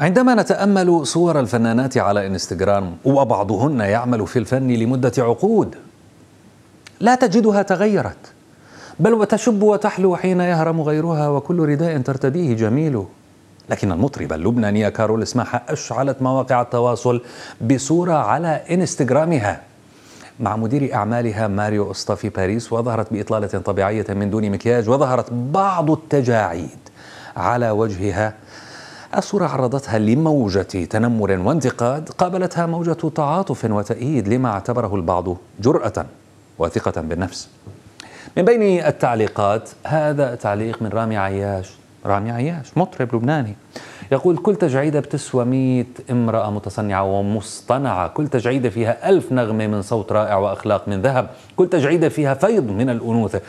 عندما نتامل صور الفنانات على انستغرام وبعضهن يعمل في الفن لمده عقود لا تجدها تغيرت بل وتشب وتحلو حين يهرم غيرها وكل رداء ترتديه جميل لكن المطربة اللبنانية كارول اسماحة أشعلت مواقع التواصل بصورة على إنستغرامها مع مدير أعمالها ماريو أسطى في باريس وظهرت بإطلالة طبيعية من دون مكياج وظهرت بعض التجاعيد على وجهها الصورة عرضتها لموجة تنمر وانتقاد قابلتها موجة تعاطف وتأييد لما اعتبره البعض جرأة وثقة بالنفس من بين التعليقات هذا تعليق من رامي عياش رامي عياش مطرب لبناني يقول كل تجعيدة بتسوى مئة امرأة متصنعة ومصطنعة كل تجعيدة فيها ألف نغمة من صوت رائع وأخلاق من ذهب كل تجعيدة فيها فيض من الأنوثة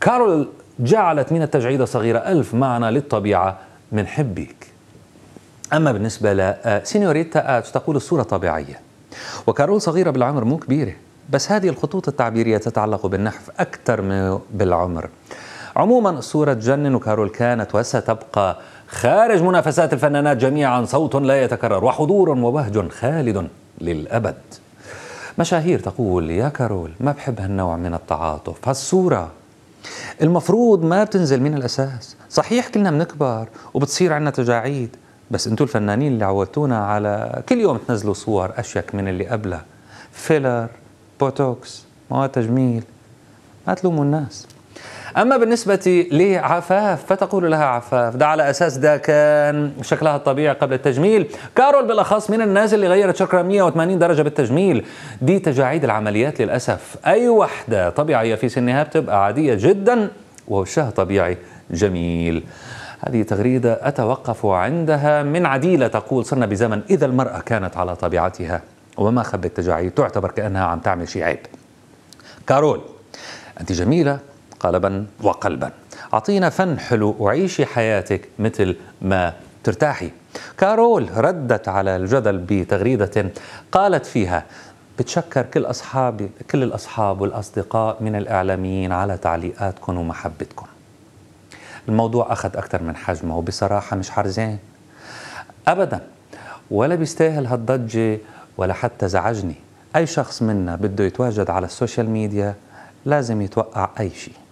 كارول جعلت من التجعيدة صغيرة ألف معنى للطبيعة من حبك أما بالنسبة لسينيوريتا آه، آه، تقول الصورة طبيعية وكارول صغيرة بالعمر مو كبيرة بس هذه الخطوط التعبيرية تتعلق بالنحف أكثر من بالعمر عموما الصورة تجنن وكارول كانت وستبقى خارج منافسات الفنانات جميعا صوت لا يتكرر وحضور وبهج خالد للأبد مشاهير تقول يا كارول ما بحب هالنوع من التعاطف هالصورة المفروض ما بتنزل من الأساس صحيح كلنا بنكبر وبتصير عنا تجاعيد بس انتم الفنانين اللي عودتونا على كل يوم تنزلوا صور اشيك من اللي قبلها فيلر بوتوكس مواد تجميل ما تلوموا الناس أما بالنسبة لعفاف فتقول لها عفاف ده على أساس ده كان شكلها الطبيعي قبل التجميل كارول بالأخص من الناس اللي غيرت شكلها 180 درجة بالتجميل دي تجاعيد العمليات للأسف أي وحدة طبيعية في سنها بتبقى عادية جدا ووشها طبيعي جميل هذه تغريدة أتوقف عندها من عديلة تقول صرنا بزمن إذا المرأة كانت على طبيعتها وما خبت تجاعيد تعتبر كأنها عم تعمل شيء عيب كارول أنت جميلة قلبا وقلبا أعطينا فن حلو وعيشي حياتك مثل ما ترتاحي كارول ردت على الجدل بتغريدة قالت فيها بتشكر كل أصحابي كل الأصحاب والأصدقاء من الإعلاميين على تعليقاتكم ومحبتكم الموضوع أخذ أكثر من حجمه وبصراحة مش حرزان أبدا ولا بيستاهل هالضجة ولا حتى زعجني أي شخص منا بده يتواجد على السوشيال ميديا لازم يتوقع أي شيء